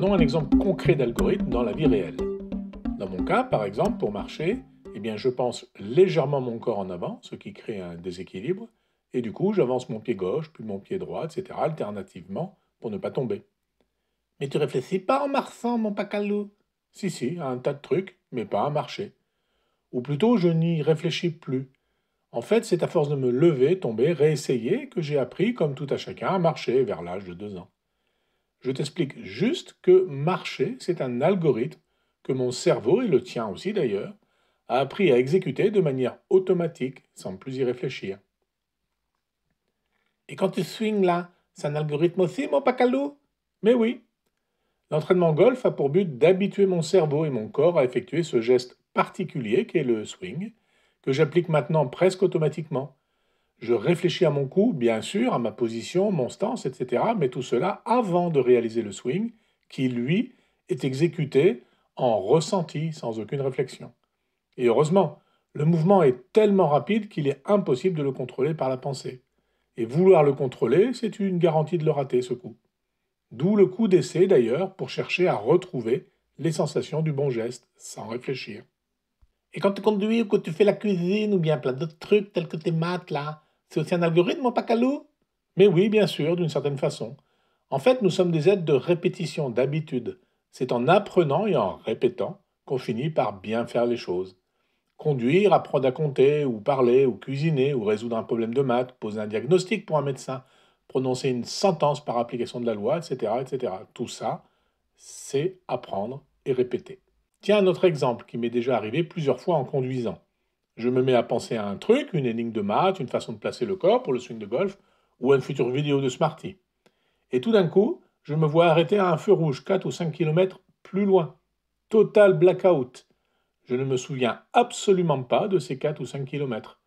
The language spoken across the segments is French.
Prenons un exemple concret d'algorithme dans la vie réelle. Dans mon cas, par exemple, pour marcher, eh bien, je pense légèrement mon corps en avant, ce qui crée un déséquilibre, et du coup, j'avance mon pied gauche, puis mon pied droit, etc., alternativement, pour ne pas tomber. Mais tu réfléchis pas en marchant, mon pacalou Si, si, à un tas de trucs, mais pas à marcher. Ou plutôt, je n'y réfléchis plus. En fait, c'est à force de me lever, tomber, réessayer que j'ai appris, comme tout à chacun, à marcher vers l'âge de deux ans. Je t'explique juste que marcher, c'est un algorithme que mon cerveau, et le tien aussi d'ailleurs, a appris à exécuter de manière automatique sans plus y réfléchir. Et quand tu swings là, c'est un algorithme aussi, mon pacalou Mais oui L'entraînement golf a pour but d'habituer mon cerveau et mon corps à effectuer ce geste particulier qu'est le swing, que j'applique maintenant presque automatiquement. Je réfléchis à mon coup, bien sûr, à ma position, mon stance, etc. Mais tout cela avant de réaliser le swing, qui, lui, est exécuté en ressenti, sans aucune réflexion. Et heureusement, le mouvement est tellement rapide qu'il est impossible de le contrôler par la pensée. Et vouloir le contrôler, c'est une garantie de le rater, ce coup. D'où le coup d'essai, d'ailleurs, pour chercher à retrouver les sensations du bon geste, sans réfléchir. Et quand tu conduis ou que tu fais la cuisine ou bien plein d'autres trucs tels que tes maths, là, c'est aussi un algorithme, pas pacalou Mais oui, bien sûr, d'une certaine façon. En fait, nous sommes des êtres de répétition, d'habitude. C'est en apprenant et en répétant qu'on finit par bien faire les choses. Conduire, apprendre à compter, ou parler, ou cuisiner, ou résoudre un problème de maths, poser un diagnostic pour un médecin, prononcer une sentence par application de la loi, etc. etc. Tout ça, c'est apprendre et répéter. Tiens un autre exemple qui m'est déjà arrivé plusieurs fois en conduisant je me mets à penser à un truc, une énigme de maths, une façon de placer le corps pour le swing de golf, ou une future vidéo de Smarty. Et tout d'un coup, je me vois arrêter à un feu rouge 4 ou 5 km plus loin. Total blackout. Je ne me souviens absolument pas de ces 4 ou 5 km.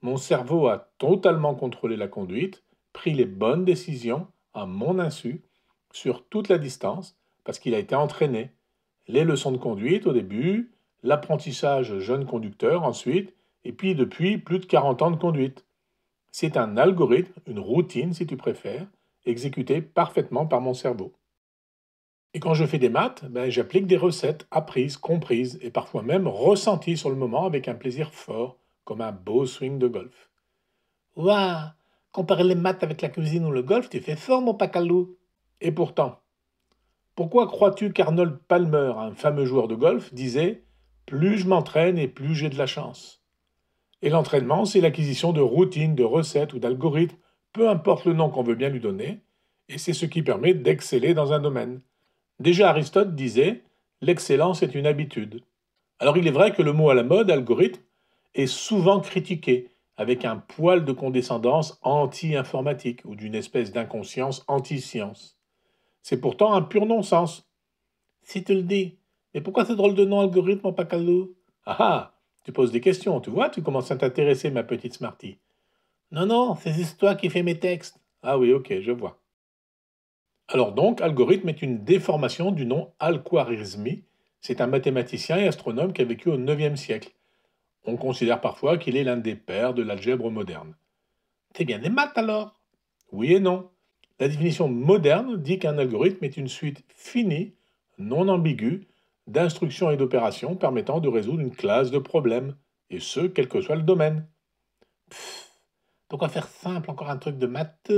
Mon cerveau a totalement contrôlé la conduite, pris les bonnes décisions, à mon insu, sur toute la distance, parce qu'il a été entraîné. Les leçons de conduite au début, l'apprentissage jeune conducteur ensuite, et puis depuis plus de 40 ans de conduite. C'est un algorithme, une routine si tu préfères, exécutée parfaitement par mon cerveau. Et quand je fais des maths, ben, j'applique des recettes apprises, comprises et parfois même ressenties sur le moment avec un plaisir fort, comme un beau swing de golf. Waouh Comparer les maths avec la cuisine ou le golf, tu fais fort, mon pacalou Et pourtant, pourquoi crois-tu qu'Arnold Palmer, un fameux joueur de golf, disait plus je m'entraîne et plus j'ai de la chance. Et l'entraînement, c'est l'acquisition de routines, de recettes ou d'algorithmes, peu importe le nom qu'on veut bien lui donner, et c'est ce qui permet d'exceller dans un domaine. Déjà Aristote disait L'excellence est une habitude. Alors il est vrai que le mot à la mode, algorithme, est souvent critiqué, avec un poil de condescendance anti-informatique ou d'une espèce d'inconscience anti-science. C'est pourtant un pur non-sens. Si tu le dis, et pourquoi ce drôle de nom algorithme Pacalou Ah ah Tu poses des questions, tu vois, tu commences à t'intéresser, ma petite Smarty. Non, non, c'est toi qui fais mes textes. Ah oui, ok, je vois. Alors donc, algorithme est une déformation du nom Al-Khwarizmi. C'est un mathématicien et astronome qui a vécu au 9e siècle. On considère parfois qu'il est l'un des pères de l'algèbre moderne. T'es bien des maths alors Oui et non. La définition moderne dit qu'un algorithme est une suite finie, non ambiguë, d'instructions et d'opérations permettant de résoudre une classe de problèmes, et ce, quel que soit le domaine. donc pourquoi faire simple, encore un truc de maths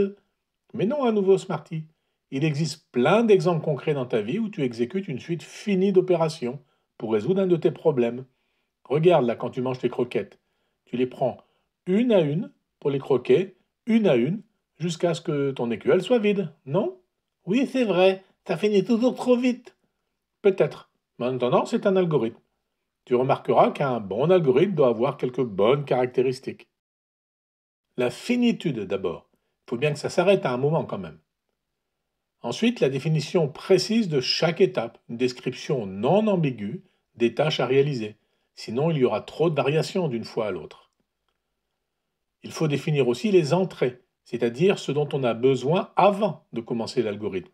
Mais non, à hein, nouveau, Smarty. Il existe plein d'exemples concrets dans ta vie où tu exécutes une suite finie d'opérations pour résoudre un de tes problèmes. Regarde là quand tu manges tes croquettes. Tu les prends une à une pour les croquer, une à une, jusqu'à ce que ton écuelle soit vide, non Oui, c'est vrai, ça finit toujours trop vite. Peut-être. Maintenant, c'est un algorithme. Tu remarqueras qu'un bon algorithme doit avoir quelques bonnes caractéristiques. La finitude d'abord. Il faut bien que ça s'arrête à un moment quand même. Ensuite, la définition précise de chaque étape, une description non ambiguë des tâches à réaliser. Sinon, il y aura trop de variations d'une fois à l'autre. Il faut définir aussi les entrées, c'est-à-dire ce dont on a besoin avant de commencer l'algorithme.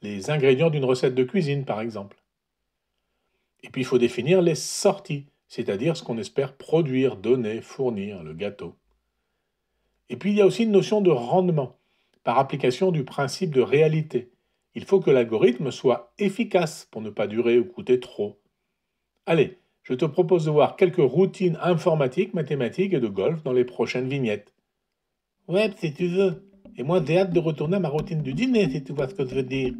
Les ingrédients d'une recette de cuisine, par exemple. Et puis il faut définir les sorties, c'est-à-dire ce qu'on espère produire, donner, fournir, le gâteau. Et puis il y a aussi une notion de rendement, par application du principe de réalité. Il faut que l'algorithme soit efficace pour ne pas durer ou coûter trop. Allez, je te propose de voir quelques routines informatiques, mathématiques et de golf dans les prochaines vignettes. Ouais, si tu veux. Et moi, j'ai hâte de retourner à ma routine du dîner, si tu vois ce que je veux dire.